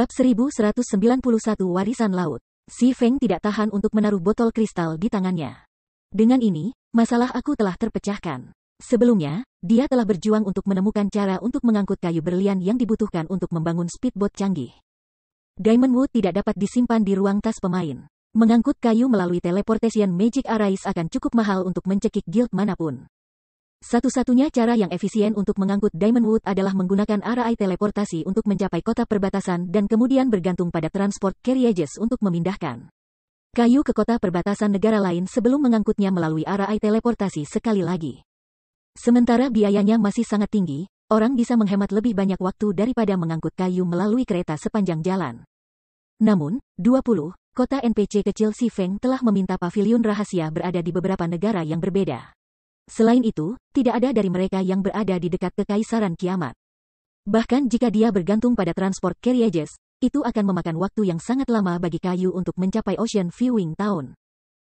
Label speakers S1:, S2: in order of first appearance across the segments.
S1: Bab 1191 Warisan Laut. Si Feng tidak tahan untuk menaruh botol kristal di tangannya. Dengan ini, masalah aku telah terpecahkan. Sebelumnya, dia telah berjuang untuk menemukan cara untuk mengangkut kayu berlian yang dibutuhkan untuk membangun speedboat canggih. Diamond Wood tidak dapat disimpan di ruang tas pemain. Mengangkut kayu melalui teleportation Magic Arise akan cukup mahal untuk mencekik guild manapun. Satu-satunya cara yang efisien untuk mengangkut Diamond Wood adalah menggunakan Arai teleportasi untuk mencapai kota perbatasan dan kemudian bergantung pada transport carriages untuk memindahkan kayu ke kota perbatasan negara lain sebelum mengangkutnya melalui Arai teleportasi sekali lagi. Sementara biayanya masih sangat tinggi, orang bisa menghemat lebih banyak waktu daripada mengangkut kayu melalui kereta sepanjang jalan. Namun, 20, kota NPC kecil Sifeng telah meminta pavilion rahasia berada di beberapa negara yang berbeda. Selain itu, tidak ada dari mereka yang berada di dekat kekaisaran kiamat. Bahkan jika dia bergantung pada transport carriages, itu akan memakan waktu yang sangat lama bagi kayu untuk mencapai Ocean Viewing Town.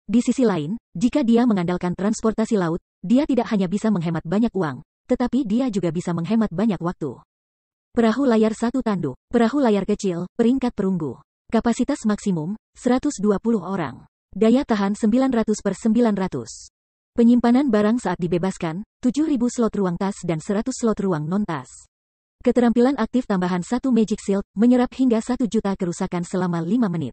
S1: Di sisi lain, jika dia mengandalkan transportasi laut, dia tidak hanya bisa menghemat banyak uang, tetapi dia juga bisa menghemat banyak waktu. Perahu layar satu tanduk, perahu layar kecil, peringkat perunggu. Kapasitas maksimum, 120 orang. Daya tahan 900 per 900. Penyimpanan barang saat dibebaskan, 7.000 slot ruang tas dan 100 slot ruang non-tas. Keterampilan aktif tambahan satu Magic Shield menyerap hingga 1 juta kerusakan selama 5 menit.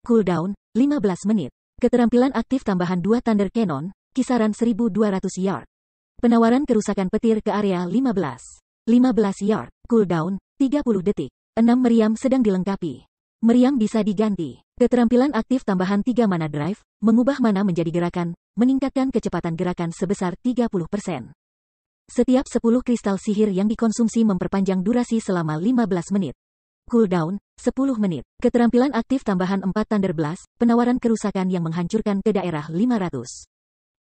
S1: Cooldown, 15 menit. Keterampilan aktif tambahan 2 Thunder Cannon, kisaran 1.200 yard. Penawaran kerusakan petir ke area 15. 15 yard, cooldown, 30 detik. 6 meriam sedang dilengkapi. Meriam bisa diganti. Keterampilan aktif tambahan 3 mana drive, mengubah mana menjadi gerakan, meningkatkan kecepatan gerakan sebesar 30%. Setiap 10 kristal sihir yang dikonsumsi memperpanjang durasi selama 15 menit. Cooldown, 10 menit. Keterampilan aktif tambahan 4 Thunder Blast, penawaran kerusakan yang menghancurkan ke daerah 500.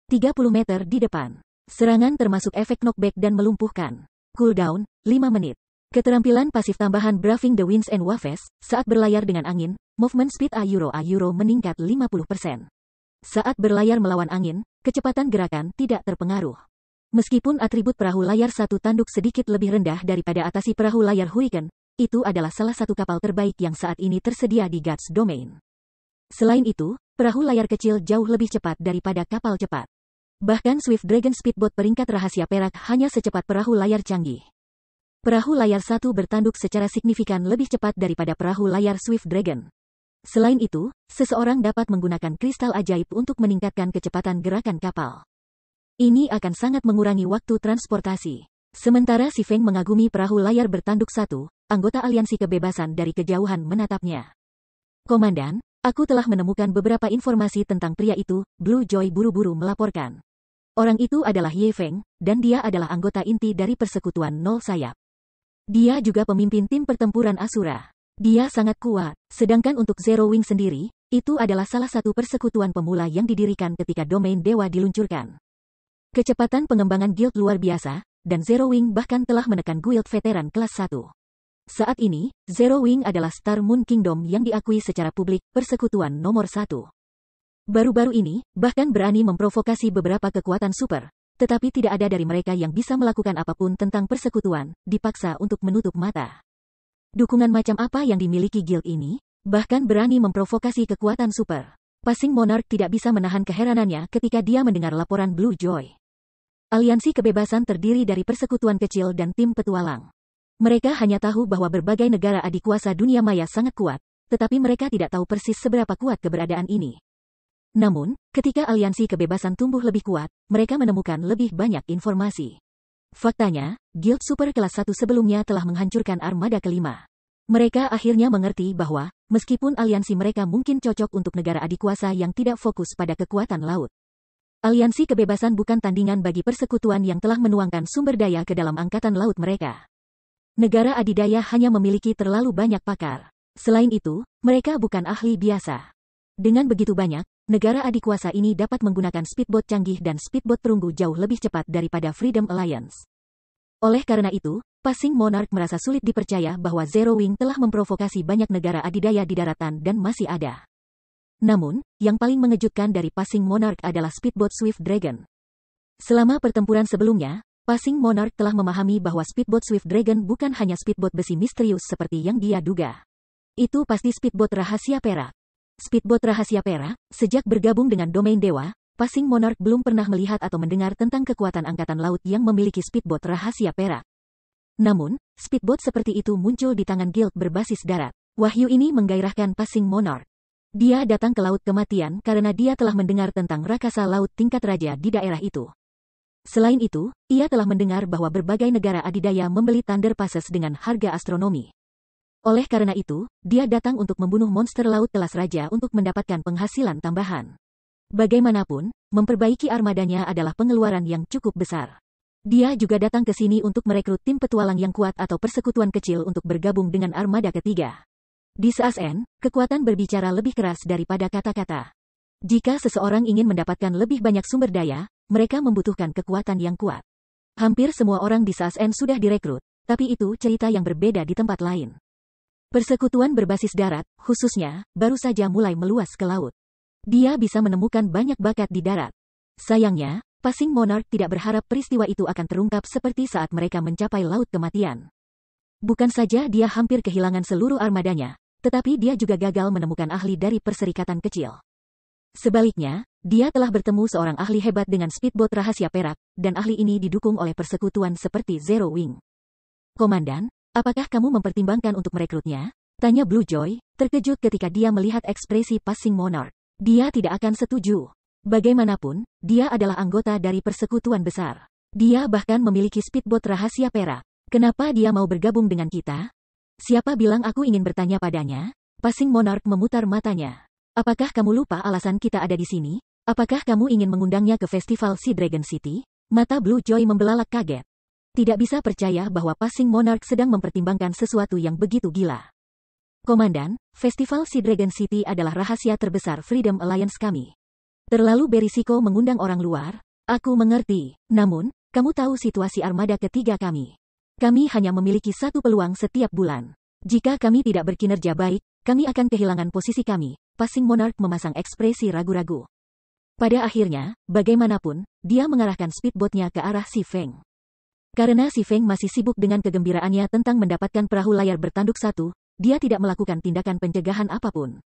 S1: 30 meter di depan. Serangan termasuk efek knockback dan melumpuhkan. Cooldown, 5 menit. Keterampilan pasif tambahan Braving the Winds and Waves, saat berlayar dengan angin, movement speed ayuro ayuro a euro meningkat 50%. Saat berlayar melawan angin, kecepatan gerakan tidak terpengaruh. Meskipun atribut perahu layar satu tanduk sedikit lebih rendah daripada atasi perahu layar Hurricane, itu adalah salah satu kapal terbaik yang saat ini tersedia di Guts Domain. Selain itu, perahu layar kecil jauh lebih cepat daripada kapal cepat. Bahkan Swift Dragon Speedboat peringkat rahasia perak hanya secepat perahu layar canggih. Perahu layar satu bertanduk secara signifikan lebih cepat daripada perahu layar Swift Dragon. Selain itu, seseorang dapat menggunakan kristal ajaib untuk meningkatkan kecepatan gerakan kapal. Ini akan sangat mengurangi waktu transportasi. Sementara si Feng mengagumi perahu layar bertanduk satu, anggota aliansi kebebasan dari kejauhan menatapnya. Komandan, aku telah menemukan beberapa informasi tentang pria itu, Blue Joy buru-buru melaporkan. Orang itu adalah Ye Feng, dan dia adalah anggota inti dari persekutuan Nol Sayap. Dia juga pemimpin tim pertempuran Asura. Dia sangat kuat. Sedangkan untuk Zero Wing sendiri, itu adalah salah satu persekutuan pemula yang didirikan ketika domain dewa diluncurkan. Kecepatan pengembangan guild luar biasa, dan Zero Wing bahkan telah menekan guild veteran kelas 1. Saat ini, Zero Wing adalah Star Moon Kingdom yang diakui secara publik persekutuan nomor satu. Baru-baru ini, bahkan berani memprovokasi beberapa kekuatan super, tetapi tidak ada dari mereka yang bisa melakukan apapun tentang persekutuan, dipaksa untuk menutup mata. Dukungan macam apa yang dimiliki guild ini, bahkan berani memprovokasi kekuatan super. Passing Monarch tidak bisa menahan keheranannya ketika dia mendengar laporan Blue Joy. Aliansi kebebasan terdiri dari persekutuan kecil dan tim petualang. Mereka hanya tahu bahwa berbagai negara adik kuasa dunia maya sangat kuat, tetapi mereka tidak tahu persis seberapa kuat keberadaan ini. Namun, ketika aliansi kebebasan tumbuh lebih kuat, mereka menemukan lebih banyak informasi. Faktanya, Guild Super kelas 1 sebelumnya telah menghancurkan armada kelima. Mereka akhirnya mengerti bahwa, meskipun aliansi mereka mungkin cocok untuk negara adikuasa yang tidak fokus pada kekuatan laut. Aliansi kebebasan bukan tandingan bagi persekutuan yang telah menuangkan sumber daya ke dalam angkatan laut mereka. Negara adidaya hanya memiliki terlalu banyak pakar. Selain itu, mereka bukan ahli biasa. Dengan begitu banyak, Negara adikuasa ini dapat menggunakan speedboat canggih dan speedboat perunggu jauh lebih cepat daripada Freedom Alliance. Oleh karena itu, Passing Monarch merasa sulit dipercaya bahwa Zero Wing telah memprovokasi banyak negara adidaya di daratan dan masih ada. Namun, yang paling mengejutkan dari Passing Monarch adalah speedboat Swift Dragon. Selama pertempuran sebelumnya, Passing Monarch telah memahami bahwa speedboat Swift Dragon bukan hanya speedboat besi misterius seperti yang dia duga. Itu pasti speedboat rahasia perak. Speedboat Rahasia Pera, sejak bergabung dengan domain Dewa, Passing Monarch belum pernah melihat atau mendengar tentang kekuatan angkatan laut yang memiliki speedboat Rahasia Pera. Namun, speedboat seperti itu muncul di tangan guild berbasis darat. Wahyu ini menggairahkan Passing Monarch. Dia datang ke Laut Kematian karena dia telah mendengar tentang rakasa laut tingkat raja di daerah itu. Selain itu, ia telah mendengar bahwa berbagai negara adidaya membeli Thunder Passes dengan harga astronomi. Oleh karena itu, dia datang untuk membunuh monster laut kelas raja untuk mendapatkan penghasilan tambahan. Bagaimanapun, memperbaiki armadanya adalah pengeluaran yang cukup besar. Dia juga datang ke sini untuk merekrut tim petualang yang kuat atau persekutuan kecil untuk bergabung dengan armada ketiga. Di Saasen, kekuatan berbicara lebih keras daripada kata-kata. Jika seseorang ingin mendapatkan lebih banyak sumber daya, mereka membutuhkan kekuatan yang kuat. Hampir semua orang di Saasen sudah direkrut, tapi itu cerita yang berbeda di tempat lain. Persekutuan berbasis darat, khususnya, baru saja mulai meluas ke laut. Dia bisa menemukan banyak bakat di darat. Sayangnya, Passing Monarch tidak berharap peristiwa itu akan terungkap seperti saat mereka mencapai laut kematian. Bukan saja dia hampir kehilangan seluruh armadanya, tetapi dia juga gagal menemukan ahli dari perserikatan kecil. Sebaliknya, dia telah bertemu seorang ahli hebat dengan speedboat rahasia perak, dan ahli ini didukung oleh persekutuan seperti Zero Wing. Komandan, Apakah kamu mempertimbangkan untuk merekrutnya? Tanya Blue Joy, terkejut ketika dia melihat ekspresi passing monarch. Dia tidak akan setuju. Bagaimanapun, dia adalah anggota dari persekutuan besar. Dia bahkan memiliki speedboat rahasia perak. Kenapa dia mau bergabung dengan kita? Siapa bilang aku ingin bertanya padanya? Passing Monarch memutar matanya. Apakah kamu lupa alasan kita ada di sini? Apakah kamu ingin mengundangnya ke festival Sea Dragon City? Mata Blue Joy membelalak kaget. Tidak bisa percaya bahwa Passing Monarch sedang mempertimbangkan sesuatu yang begitu gila. Komandan, Festival Sea Dragon City adalah rahasia terbesar Freedom Alliance kami. Terlalu berisiko mengundang orang luar, aku mengerti. Namun, kamu tahu situasi armada ketiga kami. Kami hanya memiliki satu peluang setiap bulan. Jika kami tidak berkinerja baik, kami akan kehilangan posisi kami. Passing Monarch memasang ekspresi ragu-ragu. Pada akhirnya, bagaimanapun, dia mengarahkan speedboatnya ke arah Si Feng. Karena si Feng masih sibuk dengan kegembiraannya tentang mendapatkan perahu layar bertanduk satu, dia tidak melakukan tindakan pencegahan apapun.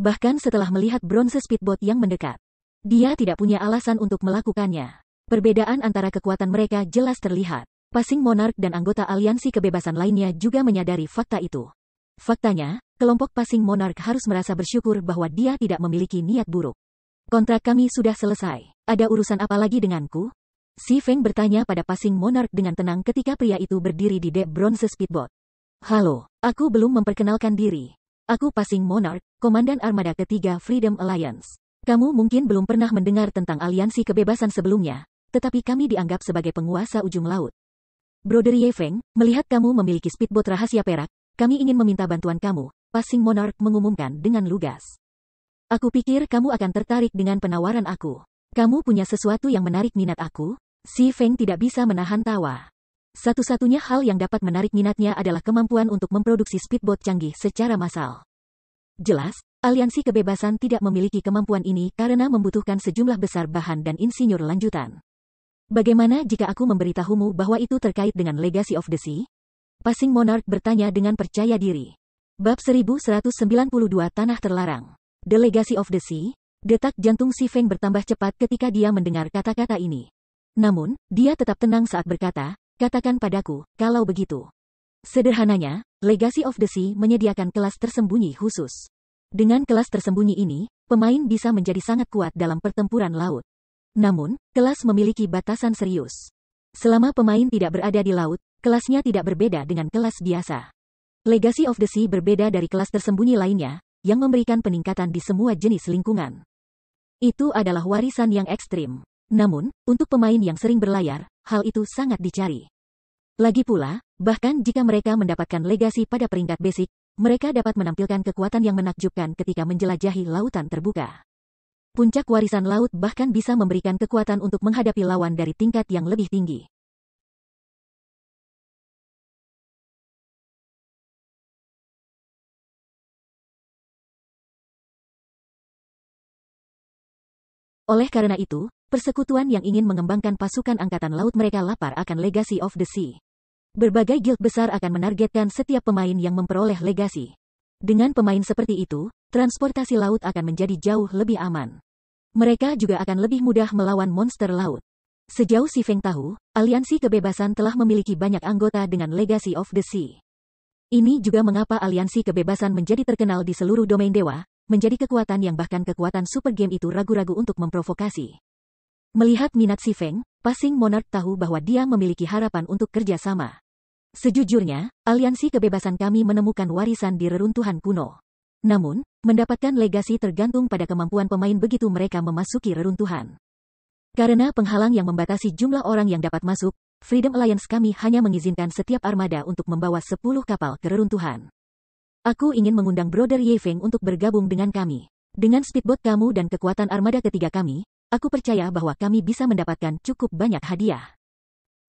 S1: Bahkan setelah melihat bronze speedboat yang mendekat, dia tidak punya alasan untuk melakukannya. Perbedaan antara kekuatan mereka jelas terlihat. Passing Monarch dan anggota aliansi kebebasan lainnya juga menyadari fakta itu. Faktanya, kelompok Passing Monarch harus merasa bersyukur bahwa dia tidak memiliki niat buruk. Kontrak kami sudah selesai. Ada urusan apa lagi denganku? Si Feng bertanya pada Passing Monarch dengan tenang ketika pria itu berdiri di Deep bronze speedboat. Halo, aku belum memperkenalkan diri. Aku Passing Monarch, Komandan Armada Ketiga Freedom Alliance. Kamu mungkin belum pernah mendengar tentang aliansi kebebasan sebelumnya, tetapi kami dianggap sebagai penguasa ujung laut. Brother Ye Feng, melihat kamu memiliki speedboat rahasia perak, kami ingin meminta bantuan kamu, Passing Monarch mengumumkan dengan lugas. Aku pikir kamu akan tertarik dengan penawaran aku. Kamu punya sesuatu yang menarik minat aku? Si Feng tidak bisa menahan tawa. Satu-satunya hal yang dapat menarik minatnya adalah kemampuan untuk memproduksi speedboat canggih secara massal. Jelas, aliansi kebebasan tidak memiliki kemampuan ini karena membutuhkan sejumlah besar bahan dan insinyur lanjutan. Bagaimana jika aku memberitahumu bahwa itu terkait dengan Legacy of the Sea? Passing Monarch bertanya dengan percaya diri. Bab 1192 Tanah Terlarang. The Legacy of the Sea, detak jantung Si Feng bertambah cepat ketika dia mendengar kata-kata ini. Namun, dia tetap tenang saat berkata, katakan padaku, kalau begitu. Sederhananya, Legacy of the Sea menyediakan kelas tersembunyi khusus. Dengan kelas tersembunyi ini, pemain bisa menjadi sangat kuat dalam pertempuran laut. Namun, kelas memiliki batasan serius. Selama pemain tidak berada di laut, kelasnya tidak berbeda dengan kelas biasa. Legacy of the Sea berbeda dari kelas tersembunyi lainnya, yang memberikan peningkatan di semua jenis lingkungan. Itu adalah warisan yang ekstrim. Namun, untuk pemain yang sering berlayar, hal itu sangat dicari. Lagi pula, bahkan jika mereka mendapatkan legasi pada peringkat basic, mereka dapat menampilkan kekuatan yang menakjubkan ketika menjelajahi lautan terbuka. Puncak warisan laut bahkan bisa memberikan kekuatan untuk menghadapi lawan dari tingkat yang lebih tinggi. Oleh karena itu, persekutuan yang ingin mengembangkan pasukan angkatan laut mereka lapar akan Legacy of the Sea. Berbagai guild besar akan menargetkan setiap pemain yang memperoleh legasi. Dengan pemain seperti itu, transportasi laut akan menjadi jauh lebih aman. Mereka juga akan lebih mudah melawan monster laut. Sejauh Si Feng tahu, Aliansi Kebebasan telah memiliki banyak anggota dengan Legacy of the Sea. Ini juga mengapa Aliansi Kebebasan menjadi terkenal di seluruh domain dewa, menjadi kekuatan yang bahkan kekuatan super game itu ragu-ragu untuk memprovokasi. Melihat minat si Feng, Passing Monarch tahu bahwa dia memiliki harapan untuk kerjasama. Sejujurnya, aliansi kebebasan kami menemukan warisan di reruntuhan kuno. Namun, mendapatkan legasi tergantung pada kemampuan pemain begitu mereka memasuki reruntuhan. Karena penghalang yang membatasi jumlah orang yang dapat masuk, Freedom Alliance kami hanya mengizinkan setiap armada untuk membawa 10 kapal ke reruntuhan. Aku ingin mengundang Brother Ye Feng untuk bergabung dengan kami. Dengan speedboat kamu dan kekuatan armada ketiga kami, Aku percaya bahwa kami bisa mendapatkan cukup banyak hadiah.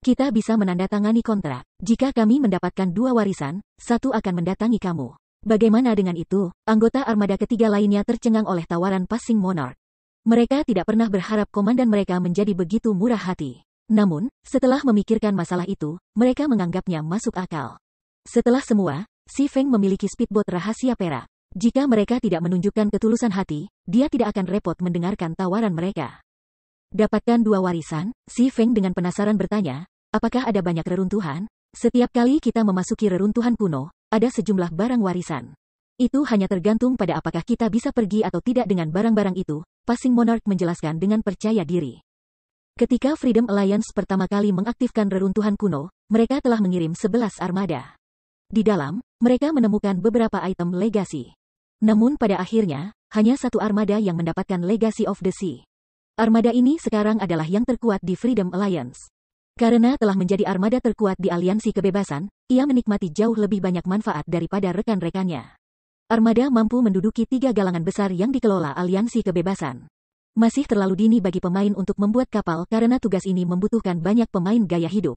S1: Kita bisa menandatangani kontrak. Jika kami mendapatkan dua warisan, satu akan mendatangi kamu. Bagaimana dengan itu? Anggota armada ketiga lainnya tercengang oleh tawaran passing monarch. Mereka tidak pernah berharap komandan mereka menjadi begitu murah hati. Namun, setelah memikirkan masalah itu, mereka menganggapnya masuk akal. Setelah semua, Si Feng memiliki speedboat rahasia perak. Jika mereka tidak menunjukkan ketulusan hati, dia tidak akan repot mendengarkan tawaran mereka. Dapatkan dua warisan, si Feng dengan penasaran bertanya, apakah ada banyak reruntuhan? Setiap kali kita memasuki reruntuhan kuno, ada sejumlah barang warisan. Itu hanya tergantung pada apakah kita bisa pergi atau tidak dengan barang-barang itu, Passing Monarch menjelaskan dengan percaya diri. Ketika Freedom Alliance pertama kali mengaktifkan reruntuhan kuno, mereka telah mengirim sebelas armada. Di dalam, mereka menemukan beberapa item legasi. Namun pada akhirnya, hanya satu armada yang mendapatkan Legacy of the Sea. Armada ini sekarang adalah yang terkuat di Freedom Alliance. Karena telah menjadi armada terkuat di Aliansi Kebebasan, ia menikmati jauh lebih banyak manfaat daripada rekan-rekannya. Armada mampu menduduki tiga galangan besar yang dikelola Aliansi Kebebasan. Masih terlalu dini bagi pemain untuk membuat kapal karena tugas ini membutuhkan banyak pemain gaya hidup.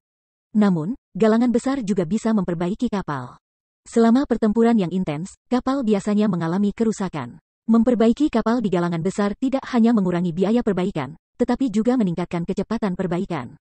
S1: Namun, galangan besar juga bisa memperbaiki kapal. Selama pertempuran yang intens, kapal biasanya mengalami kerusakan. Memperbaiki kapal di galangan besar tidak hanya mengurangi biaya perbaikan, tetapi juga meningkatkan kecepatan perbaikan.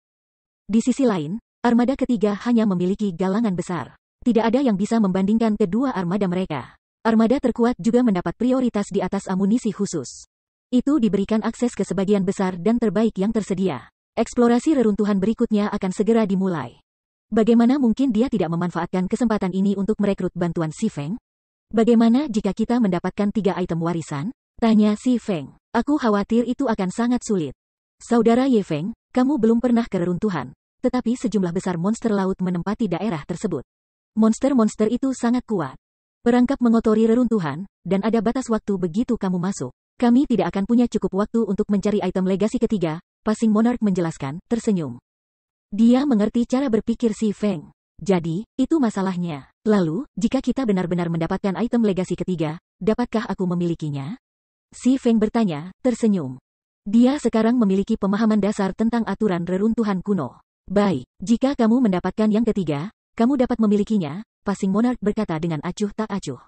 S1: Di sisi lain, armada ketiga hanya memiliki galangan besar. Tidak ada yang bisa membandingkan kedua armada mereka. Armada terkuat juga mendapat prioritas di atas amunisi khusus. Itu diberikan akses ke sebagian besar dan terbaik yang tersedia. Eksplorasi reruntuhan berikutnya akan segera dimulai. Bagaimana mungkin dia tidak memanfaatkan kesempatan ini untuk merekrut bantuan Si Feng? Bagaimana jika kita mendapatkan tiga item warisan? Tanya Si Feng. Aku khawatir itu akan sangat sulit. Saudara Ye Feng, kamu belum pernah keruntuhan. Tetapi sejumlah besar monster laut menempati daerah tersebut. Monster-monster itu sangat kuat. Perangkap mengotori reruntuhan, dan ada batas waktu begitu kamu masuk. Kami tidak akan punya cukup waktu untuk mencari item legasi ketiga, Passing Monarch menjelaskan, tersenyum. Dia mengerti cara berpikir si Feng. Jadi, itu masalahnya. Lalu, jika kita benar-benar mendapatkan item legasi ketiga, dapatkah aku memilikinya? Si Feng bertanya, tersenyum. Dia sekarang memiliki pemahaman dasar tentang aturan reruntuhan kuno. Baik, jika kamu mendapatkan yang ketiga, kamu dapat memilikinya, Passing Monarch berkata dengan acuh tak acuh.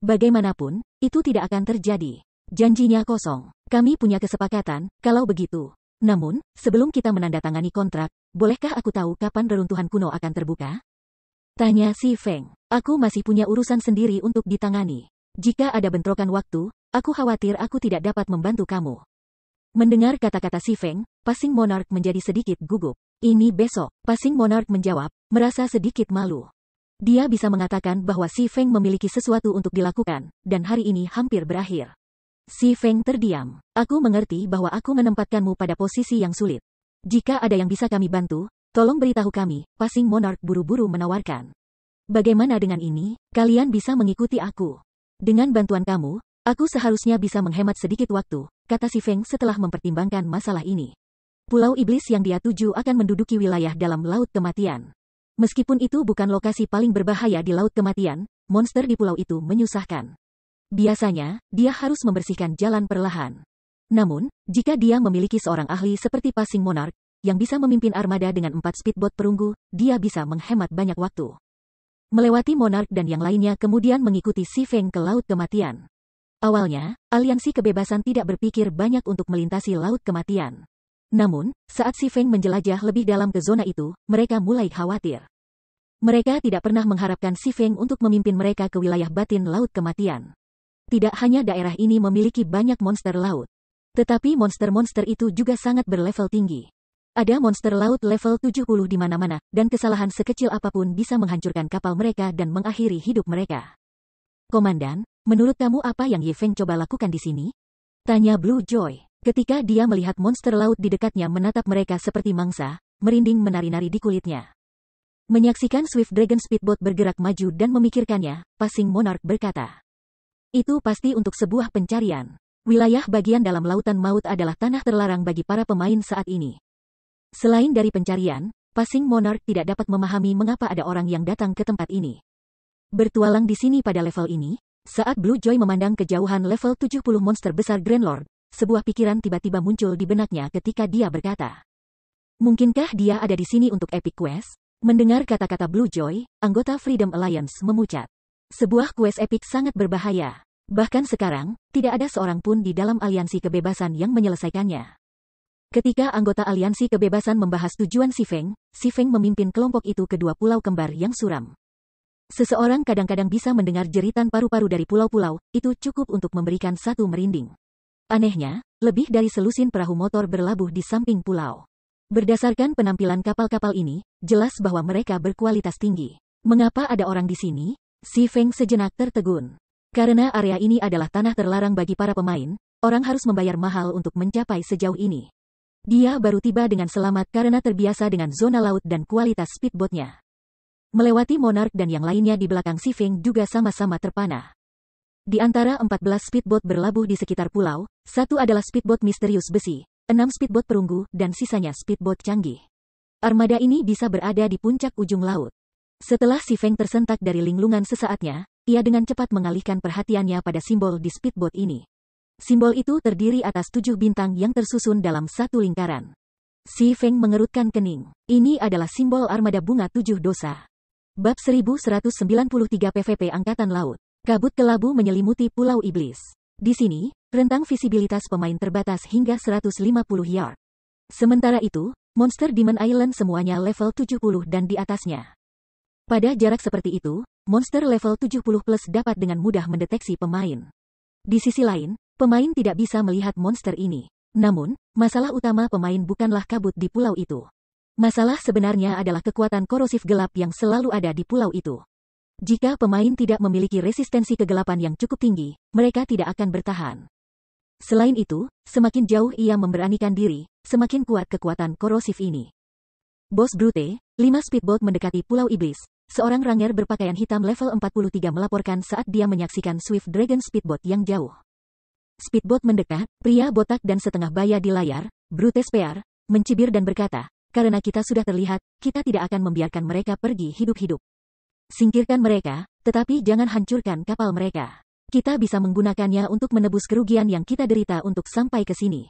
S1: Bagaimanapun, itu tidak akan terjadi. Janjinya kosong. Kami punya kesepakatan, kalau begitu, namun, sebelum kita menandatangani kontrak, bolehkah aku tahu kapan reruntuhan kuno akan terbuka? Tanya si Feng. Aku masih punya urusan sendiri untuk ditangani. Jika ada bentrokan waktu, aku khawatir aku tidak dapat membantu kamu. Mendengar kata-kata si Feng, Passing Monarch menjadi sedikit gugup. Ini besok, Passing Monarch menjawab, merasa sedikit malu. Dia bisa mengatakan bahwa si Feng memiliki sesuatu untuk dilakukan, dan hari ini hampir berakhir. Si Feng terdiam. Aku mengerti bahwa aku menempatkanmu pada posisi yang sulit. Jika ada yang bisa kami bantu, tolong beritahu kami, Passing Monarch buru-buru menawarkan. Bagaimana dengan ini, kalian bisa mengikuti aku. Dengan bantuan kamu, aku seharusnya bisa menghemat sedikit waktu, kata si Feng setelah mempertimbangkan masalah ini. Pulau Iblis yang dia tuju akan menduduki wilayah dalam Laut Kematian. Meskipun itu bukan lokasi paling berbahaya di Laut Kematian, monster di pulau itu menyusahkan. Biasanya, dia harus membersihkan jalan perlahan. Namun, jika dia memiliki seorang ahli seperti Passing Monarch, yang bisa memimpin armada dengan empat speedboat perunggu, dia bisa menghemat banyak waktu. Melewati Monarch dan yang lainnya kemudian mengikuti Si Feng ke Laut Kematian. Awalnya, aliansi kebebasan tidak berpikir banyak untuk melintasi Laut Kematian. Namun, saat Si Feng menjelajah lebih dalam ke zona itu, mereka mulai khawatir. Mereka tidak pernah mengharapkan Si Feng untuk memimpin mereka ke wilayah batin Laut Kematian. Tidak hanya daerah ini memiliki banyak monster laut. Tetapi monster-monster itu juga sangat berlevel tinggi. Ada monster laut level 70 di mana-mana, dan kesalahan sekecil apapun bisa menghancurkan kapal mereka dan mengakhiri hidup mereka. Komandan, menurut kamu apa yang Ye Feng coba lakukan di sini? Tanya Blue Joy. Ketika dia melihat monster laut di dekatnya menatap mereka seperti mangsa, merinding menari-nari di kulitnya. Menyaksikan Swift Dragon Speedboat bergerak maju dan memikirkannya, Passing Monarch berkata. Itu pasti untuk sebuah pencarian. Wilayah bagian dalam lautan maut adalah tanah terlarang bagi para pemain saat ini. Selain dari pencarian, Passing Monarch tidak dapat memahami mengapa ada orang yang datang ke tempat ini. Bertualang di sini pada level ini, saat Blue Joy memandang kejauhan level 70 monster besar Grand Lord, sebuah pikiran tiba-tiba muncul di benaknya ketika dia berkata. Mungkinkah dia ada di sini untuk Epic Quest? Mendengar kata-kata Blue Joy, anggota Freedom Alliance memucat. Sebuah kues epic sangat berbahaya. Bahkan sekarang, tidak ada seorang pun di dalam aliansi kebebasan yang menyelesaikannya. Ketika anggota aliansi kebebasan membahas tujuan Si Feng, Si Feng memimpin kelompok itu ke dua pulau kembar yang suram. Seseorang kadang-kadang bisa mendengar jeritan paru-paru dari pulau-pulau, itu cukup untuk memberikan satu merinding. Anehnya, lebih dari selusin perahu motor berlabuh di samping pulau. Berdasarkan penampilan kapal-kapal ini, jelas bahwa mereka berkualitas tinggi. Mengapa ada orang di sini? Si Feng sejenak tertegun. Karena area ini adalah tanah terlarang bagi para pemain, orang harus membayar mahal untuk mencapai sejauh ini. Dia baru tiba dengan selamat karena terbiasa dengan zona laut dan kualitas speedboatnya. Melewati Monarch dan yang lainnya di belakang Si Feng juga sama-sama terpana. Di antara 14 speedboat berlabuh di sekitar pulau, satu adalah speedboat misterius besi, enam speedboat perunggu, dan sisanya speedboat canggih. Armada ini bisa berada di puncak ujung laut. Setelah si Feng tersentak dari linglungan sesaatnya, ia dengan cepat mengalihkan perhatiannya pada simbol di speedboat ini. Simbol itu terdiri atas tujuh bintang yang tersusun dalam satu lingkaran. Si Feng mengerutkan kening. Ini adalah simbol armada bunga tujuh dosa. Bab 1193 PVP Angkatan Laut. Kabut kelabu menyelimuti Pulau Iblis. Di sini, rentang visibilitas pemain terbatas hingga 150 yard. Sementara itu, monster Demon Island semuanya level 70 dan di atasnya. Pada jarak seperti itu, monster level 70 plus dapat dengan mudah mendeteksi pemain. Di sisi lain, pemain tidak bisa melihat monster ini. Namun, masalah utama pemain bukanlah kabut di pulau itu. Masalah sebenarnya adalah kekuatan korosif gelap yang selalu ada di pulau itu. Jika pemain tidak memiliki resistensi kegelapan yang cukup tinggi, mereka tidak akan bertahan. Selain itu, semakin jauh ia memberanikan diri, semakin kuat kekuatan korosif ini. Bos Brute, 5 speedboat mendekati Pulau Iblis, Seorang ranger berpakaian hitam level 43 melaporkan saat dia menyaksikan Swift Dragon Speedboat yang jauh. Speedboat mendekat, pria botak dan setengah baya di layar, Brutus P.R. mencibir dan berkata, karena kita sudah terlihat, kita tidak akan membiarkan mereka pergi hidup-hidup. Singkirkan mereka, tetapi jangan hancurkan kapal mereka. Kita bisa menggunakannya untuk menebus kerugian yang kita derita untuk sampai ke sini.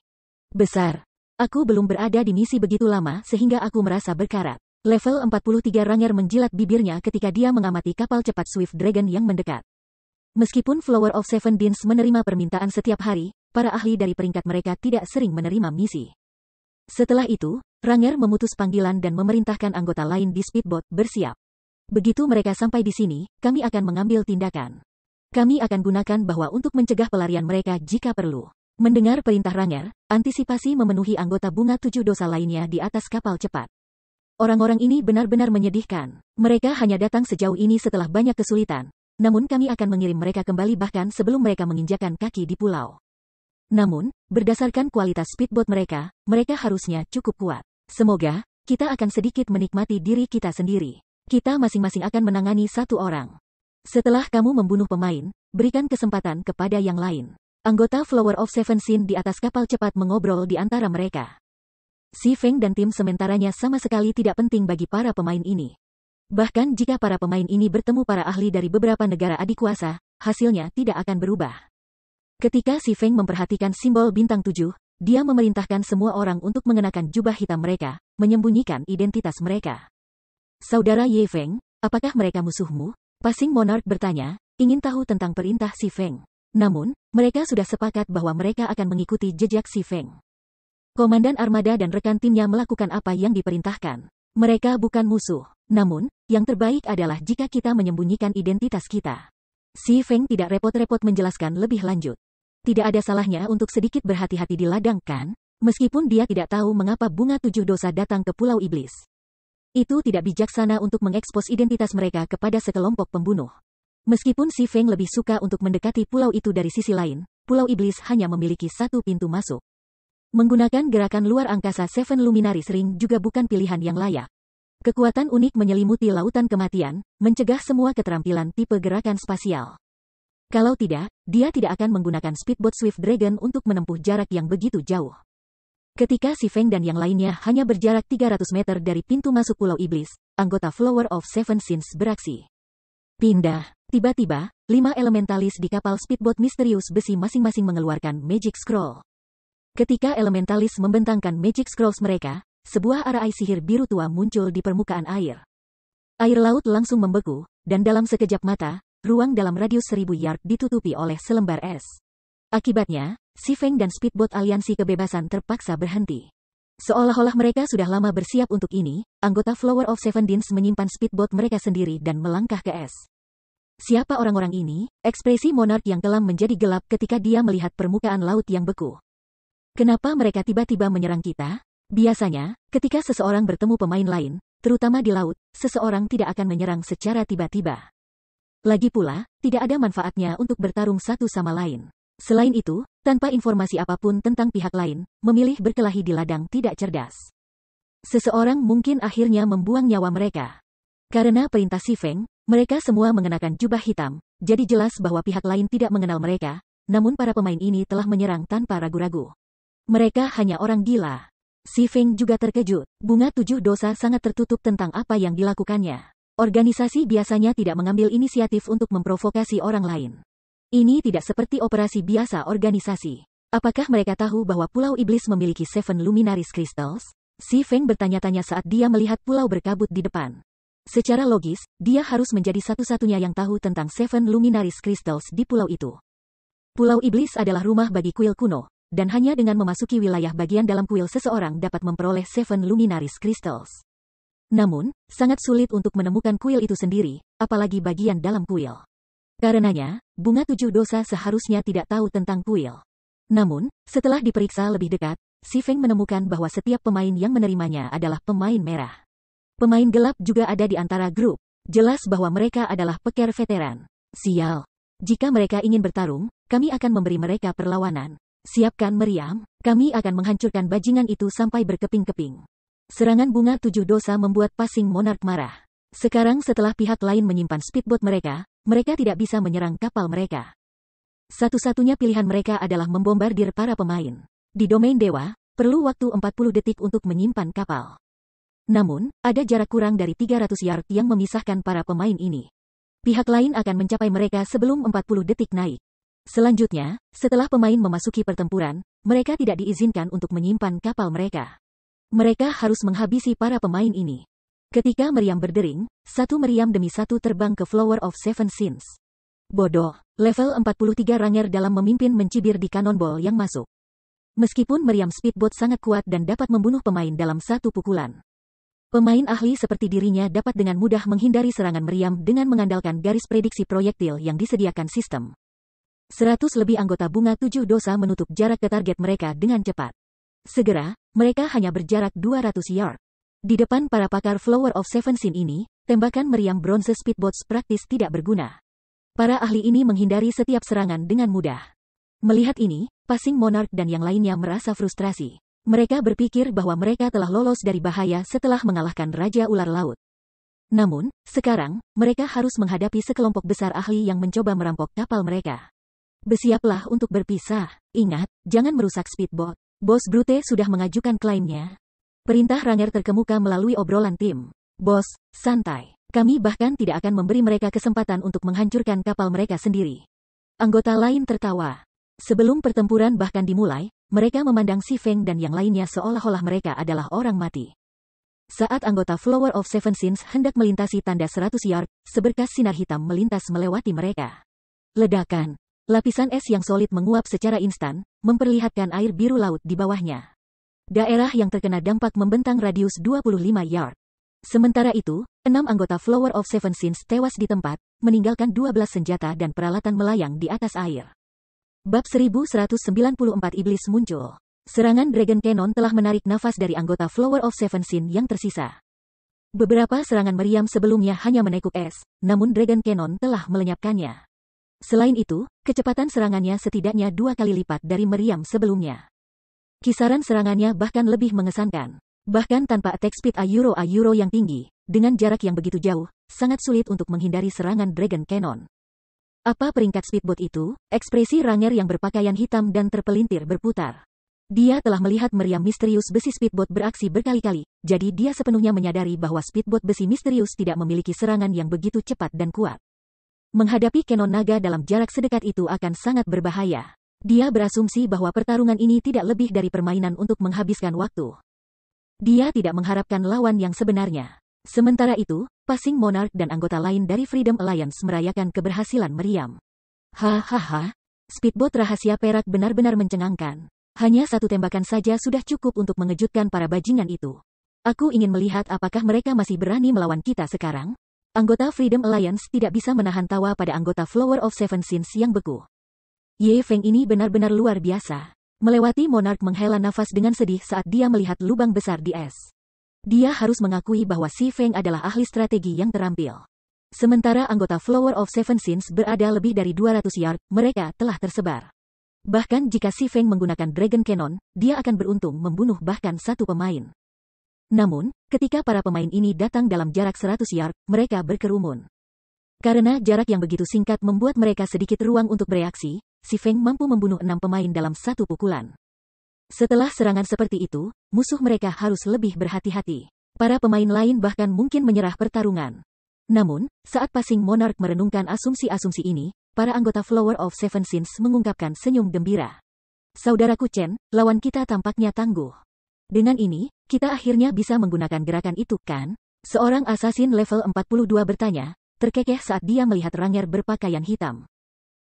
S1: Besar. Aku belum berada di misi begitu lama sehingga aku merasa berkarat. Level 43 Ranger menjilat bibirnya ketika dia mengamati kapal cepat Swift Dragon yang mendekat. Meskipun Flower of Seven Dins menerima permintaan setiap hari, para ahli dari peringkat mereka tidak sering menerima misi. Setelah itu, Ranger memutus panggilan dan memerintahkan anggota lain di speedboat bersiap. Begitu mereka sampai di sini, kami akan mengambil tindakan. Kami akan gunakan bahwa untuk mencegah pelarian mereka jika perlu. Mendengar perintah Ranger, antisipasi memenuhi anggota bunga tujuh dosa lainnya di atas kapal cepat. Orang-orang ini benar-benar menyedihkan. Mereka hanya datang sejauh ini setelah banyak kesulitan. Namun kami akan mengirim mereka kembali bahkan sebelum mereka menginjakan kaki di pulau. Namun, berdasarkan kualitas speedboat mereka, mereka harusnya cukup kuat. Semoga, kita akan sedikit menikmati diri kita sendiri. Kita masing-masing akan menangani satu orang. Setelah kamu membunuh pemain, berikan kesempatan kepada yang lain. Anggota Flower of Seven sin di atas kapal cepat mengobrol di antara mereka. Si Feng dan tim sementaranya sama sekali tidak penting bagi para pemain ini. Bahkan jika para pemain ini bertemu para ahli dari beberapa negara adik kuasa, hasilnya tidak akan berubah. Ketika Si Feng memperhatikan simbol bintang tujuh, dia memerintahkan semua orang untuk mengenakan jubah hitam mereka, menyembunyikan identitas mereka. Saudara Ye Feng, apakah mereka musuhmu? Pasing Monarch bertanya, ingin tahu tentang perintah Si Feng. Namun, mereka sudah sepakat bahwa mereka akan mengikuti jejak Si Feng. Komandan armada dan rekan timnya melakukan apa yang diperintahkan. Mereka bukan musuh. Namun, yang terbaik adalah jika kita menyembunyikan identitas kita. Si Feng tidak repot-repot menjelaskan lebih lanjut. Tidak ada salahnya untuk sedikit berhati-hati di ladang kan, meskipun dia tidak tahu mengapa bunga tujuh dosa datang ke Pulau Iblis. Itu tidak bijaksana untuk mengekspos identitas mereka kepada sekelompok pembunuh. Meskipun Si Feng lebih suka untuk mendekati pulau itu dari sisi lain, Pulau Iblis hanya memiliki satu pintu masuk. Menggunakan gerakan luar angkasa Seven Luminaris Ring juga bukan pilihan yang layak. Kekuatan unik menyelimuti lautan kematian, mencegah semua keterampilan tipe gerakan spasial. Kalau tidak, dia tidak akan menggunakan speedboat Swift Dragon untuk menempuh jarak yang begitu jauh. Ketika si Feng dan yang lainnya hanya berjarak 300 meter dari pintu masuk Pulau Iblis, anggota Flower of Seven Sins beraksi. Pindah. Tiba-tiba, lima elementalis di kapal speedboat misterius besi masing-masing mengeluarkan magic scroll. Ketika elementalis membentangkan magic scrolls mereka, sebuah arai sihir biru tua muncul di permukaan air. Air laut langsung membeku, dan dalam sekejap mata, ruang dalam radius seribu yard ditutupi oleh selembar es. Akibatnya, Si Feng dan speedboat aliansi kebebasan terpaksa berhenti. Seolah-olah mereka sudah lama bersiap untuk ini, anggota Flower of Seven Dins menyimpan speedboat mereka sendiri dan melangkah ke es. Siapa orang-orang ini? Ekspresi monark yang kelam menjadi gelap ketika dia melihat permukaan laut yang beku. Kenapa mereka tiba-tiba menyerang kita? Biasanya, ketika seseorang bertemu pemain lain, terutama di laut, seseorang tidak akan menyerang secara tiba-tiba. Lagi pula, tidak ada manfaatnya untuk bertarung satu sama lain. Selain itu, tanpa informasi apapun tentang pihak lain, memilih berkelahi di ladang tidak cerdas. Seseorang mungkin akhirnya membuang nyawa mereka. Karena perintah Si Feng, mereka semua mengenakan jubah hitam, jadi jelas bahwa pihak lain tidak mengenal mereka, namun para pemain ini telah menyerang tanpa ragu-ragu. Mereka hanya orang gila. Si Feng juga terkejut. Bunga tujuh dosa sangat tertutup tentang apa yang dilakukannya. Organisasi biasanya tidak mengambil inisiatif untuk memprovokasi orang lain. Ini tidak seperti operasi biasa organisasi. Apakah mereka tahu bahwa Pulau Iblis memiliki Seven Luminaris Crystals? Si Feng bertanya-tanya saat dia melihat pulau berkabut di depan. Secara logis, dia harus menjadi satu-satunya yang tahu tentang Seven Luminaris Crystals di pulau itu. Pulau Iblis adalah rumah bagi kuil kuno, dan hanya dengan memasuki wilayah bagian dalam kuil seseorang dapat memperoleh Seven Luminaris Crystals. Namun, sangat sulit untuk menemukan kuil itu sendiri, apalagi bagian dalam kuil. Karenanya, bunga tujuh dosa seharusnya tidak tahu tentang kuil. Namun, setelah diperiksa lebih dekat, Si Feng menemukan bahwa setiap pemain yang menerimanya adalah pemain merah. Pemain gelap juga ada di antara grup. Jelas bahwa mereka adalah peker veteran. Sial. Jika mereka ingin bertarung, kami akan memberi mereka perlawanan. Siapkan meriam, kami akan menghancurkan bajingan itu sampai berkeping-keping. Serangan bunga tujuh dosa membuat passing Monark marah. Sekarang setelah pihak lain menyimpan speedboat mereka, mereka tidak bisa menyerang kapal mereka. Satu-satunya pilihan mereka adalah membombardir para pemain. Di domain dewa, perlu waktu 40 detik untuk menyimpan kapal. Namun, ada jarak kurang dari 300 yard yang memisahkan para pemain ini. Pihak lain akan mencapai mereka sebelum 40 detik naik. Selanjutnya, setelah pemain memasuki pertempuran, mereka tidak diizinkan untuk menyimpan kapal mereka. Mereka harus menghabisi para pemain ini. Ketika meriam berdering, satu meriam demi satu terbang ke Flower of Seven Sins. Bodoh, level 43 Ranger dalam memimpin mencibir di Cannonball yang masuk. Meskipun meriam speedboat sangat kuat dan dapat membunuh pemain dalam satu pukulan. Pemain ahli seperti dirinya dapat dengan mudah menghindari serangan meriam dengan mengandalkan garis prediksi proyektil yang disediakan sistem. 100 lebih anggota bunga tujuh dosa menutup jarak ke target mereka dengan cepat. Segera, mereka hanya berjarak 200 yard. Di depan para pakar Flower of Seven Sin ini, tembakan meriam bronze speedboats praktis tidak berguna. Para ahli ini menghindari setiap serangan dengan mudah. Melihat ini, Passing Monarch dan yang lainnya merasa frustrasi. Mereka berpikir bahwa mereka telah lolos dari bahaya setelah mengalahkan Raja Ular Laut. Namun, sekarang, mereka harus menghadapi sekelompok besar ahli yang mencoba merampok kapal mereka. Bersiaplah untuk berpisah. Ingat, jangan merusak speedboat. Bos Brute sudah mengajukan klaimnya. Perintah Ranger terkemuka melalui obrolan tim. Bos, santai. Kami bahkan tidak akan memberi mereka kesempatan untuk menghancurkan kapal mereka sendiri. Anggota lain tertawa. Sebelum pertempuran bahkan dimulai, mereka memandang Si Feng dan yang lainnya seolah-olah mereka adalah orang mati. Saat anggota Flower of Seven Sins hendak melintasi tanda 100 yard, seberkas sinar hitam melintas melewati mereka. Ledakan, Lapisan es yang solid menguap secara instan, memperlihatkan air biru laut di bawahnya. Daerah yang terkena dampak membentang radius 25 yard. Sementara itu, enam anggota Flower of Seven Sins tewas di tempat, meninggalkan 12 senjata dan peralatan melayang di atas air. Bab 1194 Iblis muncul. Serangan Dragon Cannon telah menarik nafas dari anggota Flower of Seven Sin yang tersisa. Beberapa serangan meriam sebelumnya hanya menekuk es, namun Dragon Cannon telah melenyapkannya. Selain itu, kecepatan serangannya setidaknya dua kali lipat dari meriam sebelumnya. Kisaran serangannya bahkan lebih mengesankan. Bahkan tanpa attack speed Ayuro-Ayuro yang tinggi, dengan jarak yang begitu jauh, sangat sulit untuk menghindari serangan Dragon Cannon. Apa peringkat speedboat itu? Ekspresi Ranger yang berpakaian hitam dan terpelintir berputar. Dia telah melihat meriam misterius besi speedboat beraksi berkali-kali, jadi dia sepenuhnya menyadari bahwa speedboat besi misterius tidak memiliki serangan yang begitu cepat dan kuat. Menghadapi Kenon Naga dalam jarak sedekat itu akan sangat berbahaya. Dia berasumsi bahwa pertarungan ini tidak lebih dari permainan untuk menghabiskan waktu. Dia tidak mengharapkan lawan yang sebenarnya. Sementara itu, Passing Monarch dan anggota lain dari Freedom Alliance merayakan keberhasilan meriam. Hahaha, speedboat rahasia perak benar-benar mencengangkan. Hanya satu tembakan saja sudah cukup untuk mengejutkan para bajingan itu. Aku ingin melihat apakah mereka masih berani melawan kita sekarang. Anggota Freedom Alliance tidak bisa menahan tawa pada anggota Flower of Seven Sins yang beku. Ye Feng ini benar-benar luar biasa. Melewati Monarch menghela nafas dengan sedih saat dia melihat lubang besar di es. Dia harus mengakui bahwa Si Feng adalah ahli strategi yang terampil. Sementara anggota Flower of Seven Sins berada lebih dari 200 yard, mereka telah tersebar. Bahkan jika Si Feng menggunakan Dragon Cannon, dia akan beruntung membunuh bahkan satu pemain. Namun, ketika para pemain ini datang dalam jarak 100 yard, mereka berkerumun. Karena jarak yang begitu singkat membuat mereka sedikit ruang untuk bereaksi, si Feng mampu membunuh enam pemain dalam satu pukulan. Setelah serangan seperti itu, musuh mereka harus lebih berhati-hati. Para pemain lain bahkan mungkin menyerah pertarungan. Namun, saat passing Monarch merenungkan asumsi-asumsi ini, para anggota Flower of Seven Sins mengungkapkan senyum gembira. Saudaraku Chen, lawan kita tampaknya tangguh. Dengan ini, kita akhirnya bisa menggunakan gerakan itu, kan? Seorang asasin level 42 bertanya, terkekeh saat dia melihat Ranger berpakaian hitam.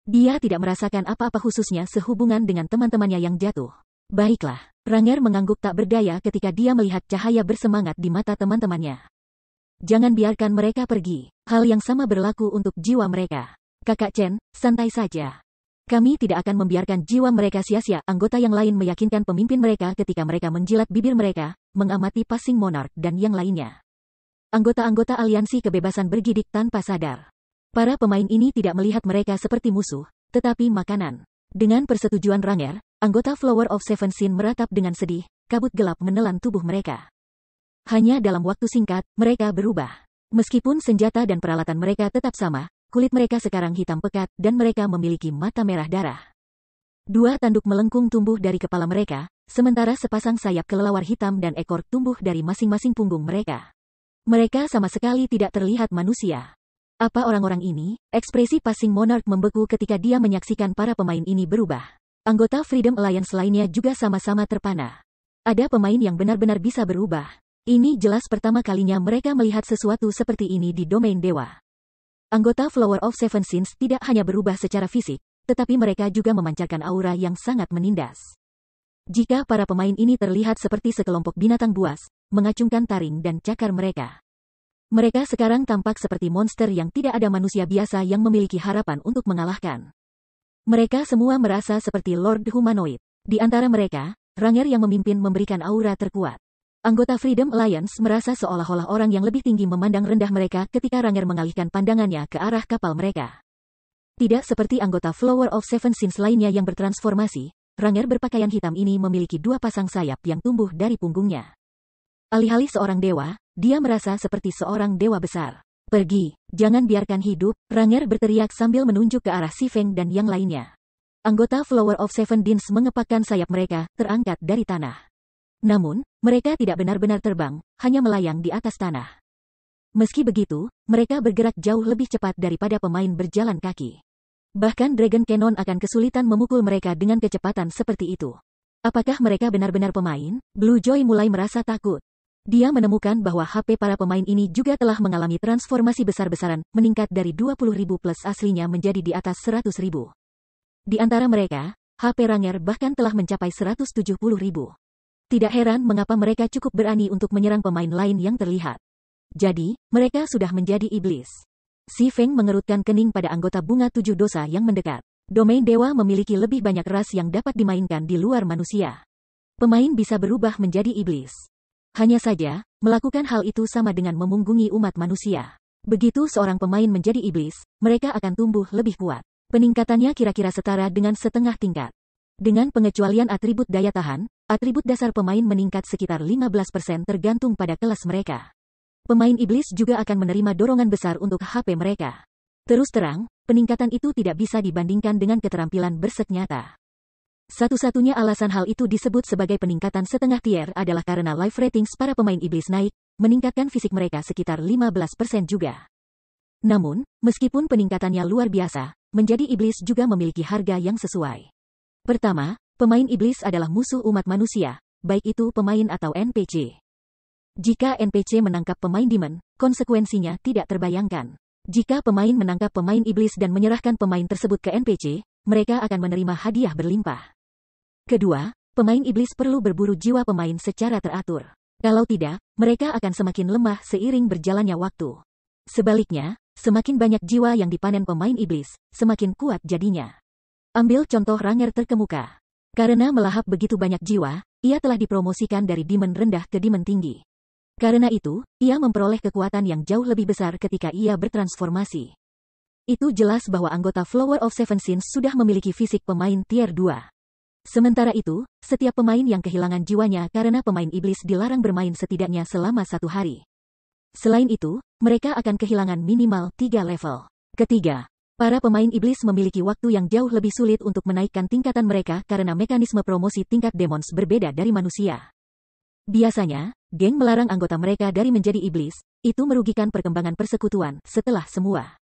S1: Dia tidak merasakan apa-apa khususnya sehubungan dengan teman-temannya yang jatuh. Baiklah, Ranger mengangguk tak berdaya ketika dia melihat cahaya bersemangat di mata teman-temannya. Jangan biarkan mereka pergi. Hal yang sama berlaku untuk jiwa mereka. Kakak Chen, santai saja. Kami tidak akan membiarkan jiwa mereka sia-sia. Anggota yang lain meyakinkan pemimpin mereka ketika mereka menjilat bibir mereka, mengamati passing monark dan yang lainnya. Anggota-anggota aliansi kebebasan bergidik tanpa sadar. Para pemain ini tidak melihat mereka seperti musuh, tetapi makanan. Dengan persetujuan Ranger, anggota Flower of Seven Sin meratap dengan sedih, kabut gelap menelan tubuh mereka. Hanya dalam waktu singkat, mereka berubah. Meskipun senjata dan peralatan mereka tetap sama, kulit mereka sekarang hitam pekat, dan mereka memiliki mata merah darah. Dua tanduk melengkung tumbuh dari kepala mereka, sementara sepasang sayap kelelawar hitam dan ekor tumbuh dari masing-masing punggung mereka. Mereka sama sekali tidak terlihat manusia. Apa orang-orang ini? Ekspresi passing monarch membeku ketika dia menyaksikan para pemain ini berubah. Anggota Freedom Alliance lainnya juga sama-sama terpana. Ada pemain yang benar-benar bisa berubah. Ini jelas pertama kalinya mereka melihat sesuatu seperti ini di domain dewa. Anggota Flower of Seven Sins tidak hanya berubah secara fisik, tetapi mereka juga memancarkan aura yang sangat menindas. Jika para pemain ini terlihat seperti sekelompok binatang buas, mengacungkan taring dan cakar mereka. Mereka sekarang tampak seperti monster yang tidak ada manusia biasa yang memiliki harapan untuk mengalahkan. Mereka semua merasa seperti Lord Humanoid. Di antara mereka, Ranger yang memimpin memberikan aura terkuat. Anggota Freedom Alliance merasa seolah-olah orang yang lebih tinggi memandang rendah mereka ketika Ranger mengalihkan pandangannya ke arah kapal mereka. Tidak seperti anggota Flower of Seven Sins lainnya yang bertransformasi, Ranger berpakaian hitam ini memiliki dua pasang sayap yang tumbuh dari punggungnya. Alih-alih seorang dewa, dia merasa seperti seorang dewa besar. Pergi, jangan biarkan hidup, Ranger berteriak sambil menunjuk ke arah Si Feng dan yang lainnya. Anggota Flower of Seven Dins mengepakkan sayap mereka, terangkat dari tanah. Namun, mereka tidak benar-benar terbang, hanya melayang di atas tanah. Meski begitu, mereka bergerak jauh lebih cepat daripada pemain berjalan kaki. Bahkan Dragon Cannon akan kesulitan memukul mereka dengan kecepatan seperti itu. Apakah mereka benar-benar pemain? Blue Joy mulai merasa takut. Dia menemukan bahwa HP para pemain ini juga telah mengalami transformasi besar-besaran, meningkat dari 20.000 plus aslinya menjadi di atas 100.000. Di antara mereka, HP Ranger bahkan telah mencapai 170.000. Tidak heran mengapa mereka cukup berani untuk menyerang pemain lain yang terlihat. Jadi, mereka sudah menjadi iblis. Si Feng mengerutkan kening pada anggota bunga tujuh dosa yang mendekat. Domain dewa memiliki lebih banyak ras yang dapat dimainkan di luar manusia. Pemain bisa berubah menjadi iblis. Hanya saja, melakukan hal itu sama dengan memunggungi umat manusia. Begitu seorang pemain menjadi iblis, mereka akan tumbuh lebih kuat. Peningkatannya kira-kira setara dengan setengah tingkat. Dengan pengecualian atribut daya tahan, atribut dasar pemain meningkat sekitar 15% tergantung pada kelas mereka. Pemain iblis juga akan menerima dorongan besar untuk HP mereka. Terus terang, peningkatan itu tidak bisa dibandingkan dengan keterampilan berset nyata. Satu-satunya alasan hal itu disebut sebagai peningkatan setengah tier adalah karena life ratings para pemain iblis naik, meningkatkan fisik mereka sekitar 15% juga. Namun, meskipun peningkatannya luar biasa, menjadi iblis juga memiliki harga yang sesuai. Pertama, pemain iblis adalah musuh umat manusia, baik itu pemain atau NPC. Jika NPC menangkap pemain demon, konsekuensinya tidak terbayangkan. Jika pemain menangkap pemain iblis dan menyerahkan pemain tersebut ke NPC, mereka akan menerima hadiah berlimpah. Kedua, pemain iblis perlu berburu jiwa pemain secara teratur. Kalau tidak, mereka akan semakin lemah seiring berjalannya waktu. Sebaliknya, semakin banyak jiwa yang dipanen pemain iblis, semakin kuat jadinya. Ambil contoh Ranger terkemuka. Karena melahap begitu banyak jiwa, ia telah dipromosikan dari dimen rendah ke dimen tinggi. Karena itu, ia memperoleh kekuatan yang jauh lebih besar ketika ia bertransformasi. Itu jelas bahwa anggota Flower of Seven Sins sudah memiliki fisik pemain tier 2. Sementara itu, setiap pemain yang kehilangan jiwanya karena pemain iblis dilarang bermain setidaknya selama satu hari. Selain itu, mereka akan kehilangan minimal tiga level. Ketiga, Para pemain iblis memiliki waktu yang jauh lebih sulit untuk menaikkan tingkatan mereka karena mekanisme promosi tingkat demons berbeda dari manusia. Biasanya, geng melarang anggota mereka dari menjadi iblis, itu merugikan perkembangan persekutuan setelah semua.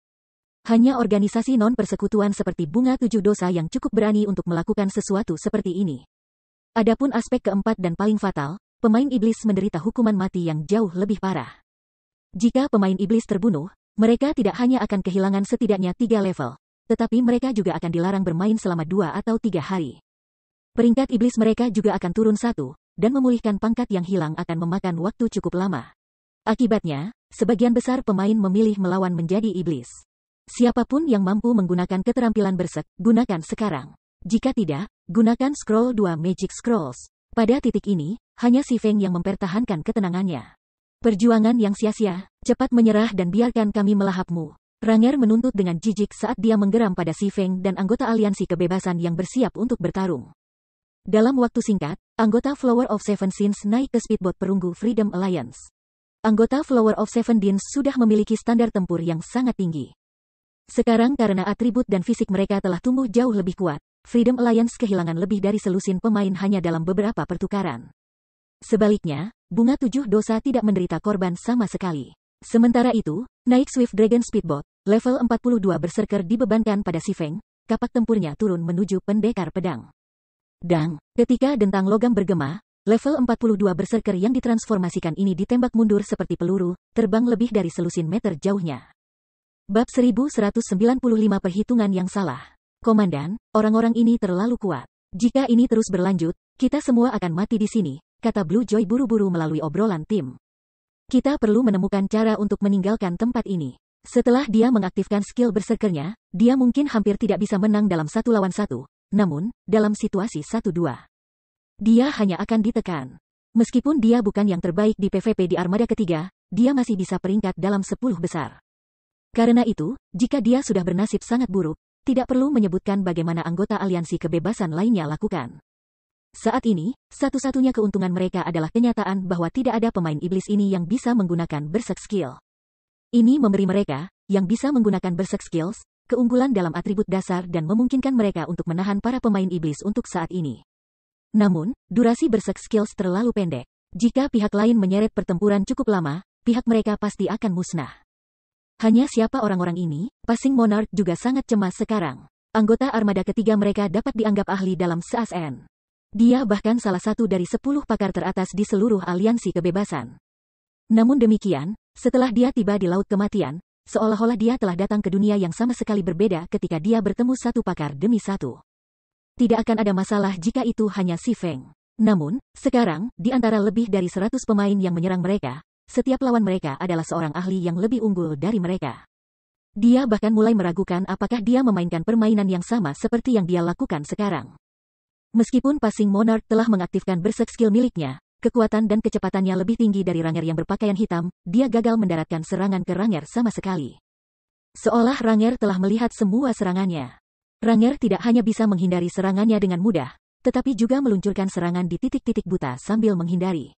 S1: Hanya organisasi non-persekutuan seperti Bunga Tujuh Dosa yang cukup berani untuk melakukan sesuatu seperti ini. Adapun aspek keempat dan paling fatal, pemain iblis menderita hukuman mati yang jauh lebih parah. Jika pemain iblis terbunuh, mereka tidak hanya akan kehilangan setidaknya tiga level, tetapi mereka juga akan dilarang bermain selama dua atau tiga hari. Peringkat iblis mereka juga akan turun satu, dan memulihkan pangkat yang hilang akan memakan waktu cukup lama. Akibatnya, sebagian besar pemain memilih melawan menjadi iblis. Siapapun yang mampu menggunakan keterampilan bersek, gunakan sekarang. Jika tidak, gunakan scroll 2 Magic Scrolls. Pada titik ini, hanya si Feng yang mempertahankan ketenangannya. Perjuangan yang sia-sia, cepat menyerah dan biarkan kami melahapmu. Ranger menuntut dengan jijik saat dia menggeram pada Si Feng dan anggota aliansi kebebasan yang bersiap untuk bertarung. Dalam waktu singkat, anggota Flower of Seven Sins naik ke speedboat perunggu Freedom Alliance. Anggota Flower of Seven Deans sudah memiliki standar tempur yang sangat tinggi. Sekarang karena atribut dan fisik mereka telah tumbuh jauh lebih kuat, Freedom Alliance kehilangan lebih dari selusin pemain hanya dalam beberapa pertukaran. Sebaliknya, bunga tujuh dosa tidak menderita korban sama sekali. Sementara itu, naik Swift Dragon Speedboat, level 42 berserker dibebankan pada si Feng, kapak tempurnya turun menuju pendekar pedang. Dang, ketika dentang logam bergema, level 42 berserker yang ditransformasikan ini ditembak mundur seperti peluru, terbang lebih dari selusin meter jauhnya. Bab 1195 Perhitungan yang salah. Komandan, orang-orang ini terlalu kuat. Jika ini terus berlanjut, kita semua akan mati di sini, kata Blue Joy buru-buru melalui obrolan tim. Kita perlu menemukan cara untuk meninggalkan tempat ini. Setelah dia mengaktifkan skill berserkernya, dia mungkin hampir tidak bisa menang dalam satu lawan satu. Namun, dalam situasi satu dua, dia hanya akan ditekan. Meskipun dia bukan yang terbaik di PvP di armada ketiga, dia masih bisa peringkat dalam sepuluh besar. Karena itu, jika dia sudah bernasib sangat buruk, tidak perlu menyebutkan bagaimana anggota aliansi kebebasan lainnya lakukan. Saat ini, satu-satunya keuntungan mereka adalah kenyataan bahwa tidak ada pemain iblis ini yang bisa menggunakan berserk skill. Ini memberi mereka, yang bisa menggunakan berserk skills, keunggulan dalam atribut dasar dan memungkinkan mereka untuk menahan para pemain iblis untuk saat ini. Namun, durasi berserk skills terlalu pendek. Jika pihak lain menyeret pertempuran cukup lama, pihak mereka pasti akan musnah. Hanya siapa orang-orang ini, Passing Monarch juga sangat cemas sekarang. Anggota armada ketiga mereka dapat dianggap ahli dalam SASN. Dia bahkan salah satu dari sepuluh pakar teratas di seluruh aliansi kebebasan. Namun demikian, setelah dia tiba di Laut Kematian, seolah-olah dia telah datang ke dunia yang sama sekali berbeda ketika dia bertemu satu pakar demi satu. Tidak akan ada masalah jika itu hanya si Feng. Namun, sekarang, di antara lebih dari seratus pemain yang menyerang mereka, setiap lawan mereka adalah seorang ahli yang lebih unggul dari mereka. Dia bahkan mulai meragukan apakah dia memainkan permainan yang sama seperti yang dia lakukan sekarang. Meskipun passing Monarch telah mengaktifkan berserk skill miliknya, kekuatan dan kecepatannya lebih tinggi dari Ranger yang berpakaian hitam, dia gagal mendaratkan serangan ke Ranger sama sekali. Seolah Ranger telah melihat semua serangannya. Ranger tidak hanya bisa menghindari serangannya dengan mudah, tetapi juga meluncurkan serangan di titik-titik buta sambil menghindari.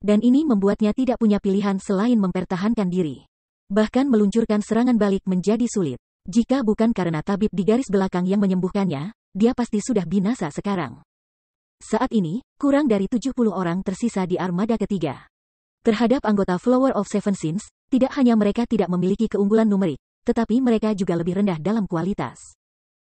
S1: Dan ini membuatnya tidak punya pilihan selain mempertahankan diri. Bahkan meluncurkan serangan balik menjadi sulit. Jika bukan karena tabib di garis belakang yang menyembuhkannya, dia pasti sudah binasa sekarang. Saat ini, kurang dari 70 orang tersisa di armada ketiga. Terhadap anggota Flower of Seven Sins, tidak hanya mereka tidak memiliki keunggulan numerik, tetapi mereka juga lebih rendah dalam kualitas.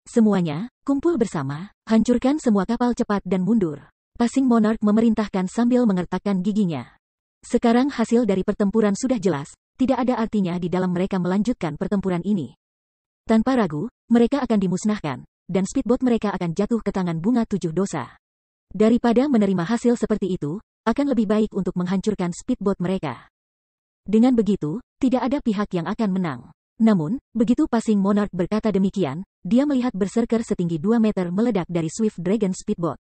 S1: Semuanya, kumpul bersama, hancurkan semua kapal cepat dan mundur. Passing Monarch memerintahkan sambil mengertakkan giginya. Sekarang hasil dari pertempuran sudah jelas, tidak ada artinya di dalam mereka melanjutkan pertempuran ini. Tanpa ragu, mereka akan dimusnahkan, dan speedboat mereka akan jatuh ke tangan bunga tujuh dosa. Daripada menerima hasil seperti itu, akan lebih baik untuk menghancurkan speedboat mereka. Dengan begitu, tidak ada pihak yang akan menang. Namun, begitu passing Monarch berkata demikian, dia melihat berserker setinggi 2 meter meledak dari Swift Dragon Speedboat.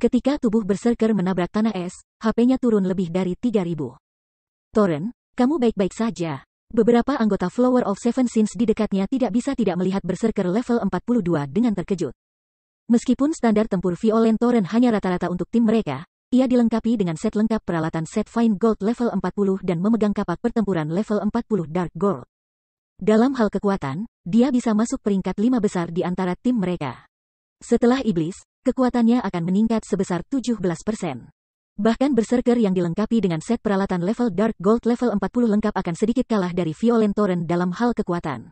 S1: Ketika tubuh berserker menabrak tanah es, HP-nya turun lebih dari 3000. Toren, kamu baik-baik saja. Beberapa anggota Flower of Seven Sins di dekatnya tidak bisa tidak melihat berserker level 42 dengan terkejut. Meskipun standar tempur Violent Torrent hanya rata-rata untuk tim mereka, ia dilengkapi dengan set lengkap peralatan set Fine Gold level 40 dan memegang kapak pertempuran level 40 Dark Gold. Dalam hal kekuatan, dia bisa masuk peringkat 5 besar di antara tim mereka. Setelah iblis, kekuatannya akan meningkat sebesar 17%. Bahkan Berserker yang dilengkapi dengan set peralatan level Dark Gold level 40 lengkap akan sedikit kalah dari Violent Torrent dalam hal kekuatan.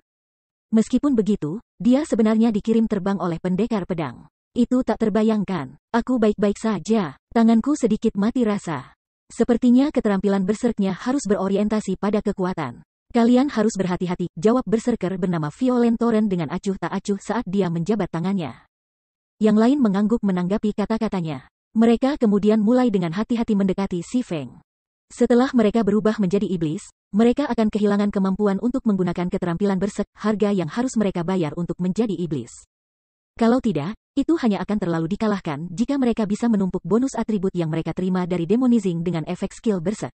S1: Meskipun begitu, dia sebenarnya dikirim terbang oleh pendekar pedang. Itu tak terbayangkan. Aku baik-baik saja. Tanganku sedikit mati rasa. Sepertinya keterampilan berserknya harus berorientasi pada kekuatan. Kalian harus berhati-hati, jawab berserker bernama Violent Torrent dengan acuh tak acuh saat dia menjabat tangannya. Yang lain mengangguk menanggapi kata-katanya. Mereka kemudian mulai dengan hati-hati mendekati Si Feng. Setelah mereka berubah menjadi iblis, mereka akan kehilangan kemampuan untuk menggunakan keterampilan bersek, harga yang harus mereka bayar untuk menjadi iblis. Kalau tidak, itu hanya akan terlalu dikalahkan jika mereka bisa menumpuk bonus atribut yang mereka terima dari demonizing dengan efek skill bersek.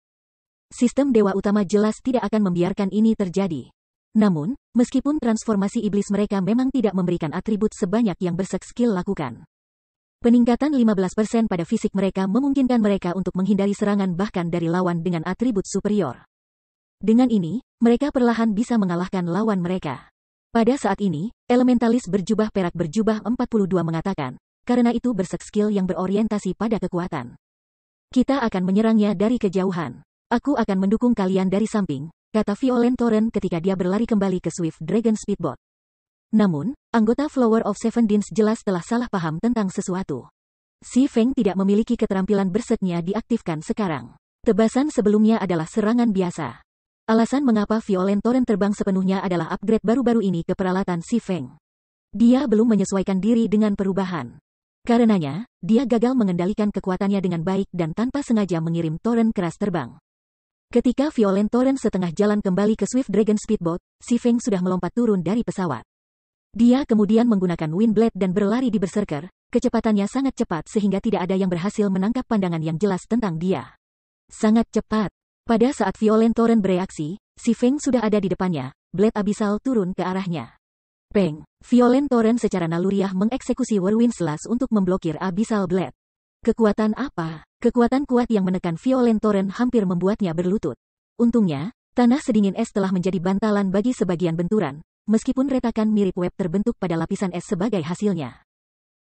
S1: Sistem dewa utama jelas tidak akan membiarkan ini terjadi. Namun, meskipun transformasi iblis mereka memang tidak memberikan atribut sebanyak yang bersek skill lakukan. Peningkatan 15% pada fisik mereka memungkinkan mereka untuk menghindari serangan bahkan dari lawan dengan atribut superior. Dengan ini, mereka perlahan bisa mengalahkan lawan mereka. Pada saat ini, elementalis berjubah perak berjubah 42 mengatakan, karena itu bersek skill yang berorientasi pada kekuatan. Kita akan menyerangnya dari kejauhan. Aku akan mendukung kalian dari samping, kata Violent Torrent ketika dia berlari kembali ke Swift Dragon Speedbot. Namun, anggota Flower of Seven Deans jelas telah salah paham tentang sesuatu. Si Feng tidak memiliki keterampilan bersetnya diaktifkan sekarang. Tebasan sebelumnya adalah serangan biasa. Alasan mengapa Violent Torrent terbang sepenuhnya adalah upgrade baru-baru ini ke peralatan Si Feng. Dia belum menyesuaikan diri dengan perubahan. Karenanya, dia gagal mengendalikan kekuatannya dengan baik dan tanpa sengaja mengirim torrent keras terbang. Ketika Violent Torrent setengah jalan kembali ke Swift Dragon Speedboat, Si Feng sudah melompat turun dari pesawat. Dia kemudian menggunakan windblade dan berlari di berserker, kecepatannya sangat cepat sehingga tidak ada yang berhasil menangkap pandangan yang jelas tentang dia. Sangat cepat. Pada saat Violent Torrent bereaksi, si Feng sudah ada di depannya, blade abisal turun ke arahnya. Peng, Violent Torrent secara naluriah mengeksekusi Warwind Slash untuk memblokir abisal Blade. Kekuatan apa? Kekuatan kuat yang menekan Violent Torrent hampir membuatnya berlutut. Untungnya, tanah sedingin es telah menjadi bantalan bagi sebagian benturan, meskipun retakan mirip web terbentuk pada lapisan es sebagai hasilnya.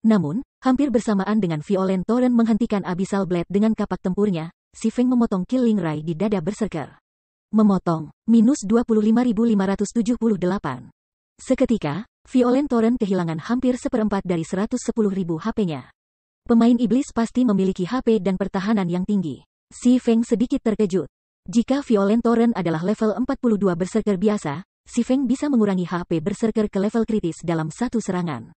S1: Namun, hampir bersamaan dengan Violent Torrent menghentikan Abyssal Blade dengan kapak tempurnya, Si Feng memotong Killing Ray di dada berserker. Memotong, minus 25.578. Seketika, Violent Torrent kehilangan hampir seperempat dari 110.000 HP-nya. Pemain iblis pasti memiliki HP dan pertahanan yang tinggi. Si Feng sedikit terkejut. Jika Violent Torrent adalah level 42 berserker biasa, si Feng bisa mengurangi HP berserker ke level kritis dalam satu serangan.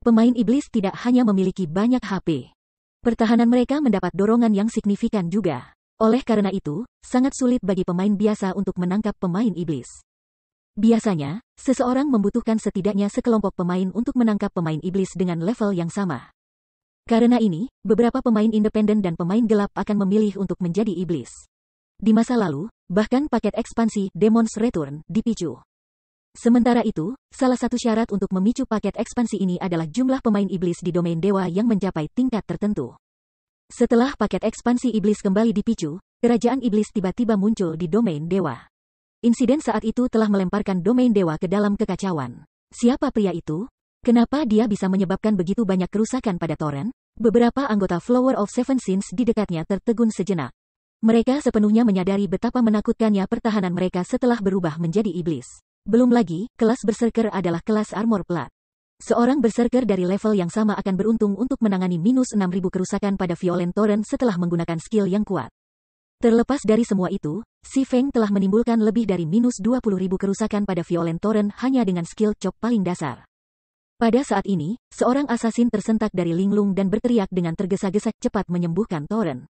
S1: Pemain iblis tidak hanya memiliki banyak HP. Pertahanan mereka mendapat dorongan yang signifikan juga. Oleh karena itu, sangat sulit bagi pemain biasa untuk menangkap pemain iblis. Biasanya, seseorang membutuhkan setidaknya sekelompok pemain untuk menangkap pemain iblis dengan level yang sama. Karena ini, beberapa pemain independen dan pemain gelap akan memilih untuk menjadi iblis. Di masa lalu, bahkan paket ekspansi Demon's Return dipicu. Sementara itu, salah satu syarat untuk memicu paket ekspansi ini adalah jumlah pemain iblis di domain dewa yang mencapai tingkat tertentu. Setelah paket ekspansi iblis kembali dipicu, kerajaan iblis tiba-tiba muncul di domain dewa. Insiden saat itu telah melemparkan domain dewa ke dalam kekacauan. Siapa pria itu? Kenapa dia bisa menyebabkan begitu banyak kerusakan pada Toren? Beberapa anggota Flower of Seven Sins di dekatnya tertegun sejenak. Mereka sepenuhnya menyadari betapa menakutkannya pertahanan mereka setelah berubah menjadi iblis. Belum lagi, kelas berserker adalah kelas armor plat. Seorang berserker dari level yang sama akan beruntung untuk menangani minus 6000 kerusakan pada Violent Torrent setelah menggunakan skill yang kuat. Terlepas dari semua itu, Si Feng telah menimbulkan lebih dari minus ribu kerusakan pada Violent Torrent hanya dengan skill chop paling dasar. Pada saat ini, seorang assassin tersentak dari linglung dan berteriak dengan tergesa-gesa cepat menyembuhkan Torrent.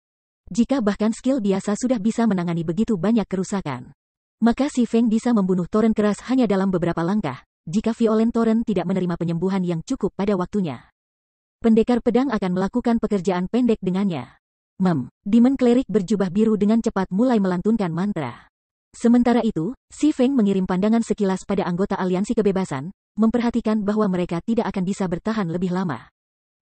S1: Jika bahkan skill biasa sudah bisa menangani begitu banyak kerusakan. Maka si Feng bisa membunuh Toren keras hanya dalam beberapa langkah, jika Violent Toren tidak menerima penyembuhan yang cukup pada waktunya. Pendekar pedang akan melakukan pekerjaan pendek dengannya. Mem, Demon Cleric berjubah biru dengan cepat mulai melantunkan mantra. Sementara itu, Si Feng mengirim pandangan sekilas pada anggota Aliansi Kebebasan, memperhatikan bahwa mereka tidak akan bisa bertahan lebih lama.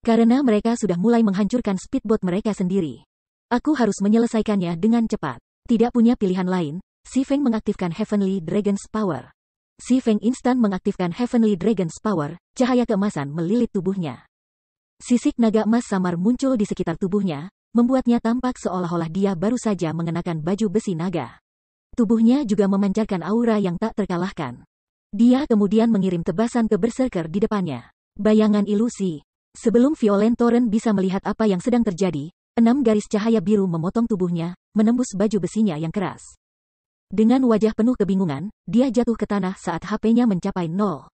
S1: Karena mereka sudah mulai menghancurkan speedboat mereka sendiri. Aku harus menyelesaikannya dengan cepat. Tidak punya pilihan lain, Si Feng mengaktifkan Heavenly Dragon's Power. Si Feng instan mengaktifkan Heavenly Dragon's Power, cahaya keemasan melilit tubuhnya. Sisik naga emas samar muncul di sekitar tubuhnya, membuatnya tampak seolah-olah dia baru saja mengenakan baju besi naga. Tubuhnya juga memancarkan aura yang tak terkalahkan. Dia kemudian mengirim tebasan ke berserker di depannya. Bayangan ilusi. Sebelum Violent Torrent bisa melihat apa yang sedang terjadi, enam garis cahaya biru memotong tubuhnya, menembus baju besinya yang keras. Dengan wajah penuh kebingungan, dia jatuh ke tanah saat HP-nya mencapai nol.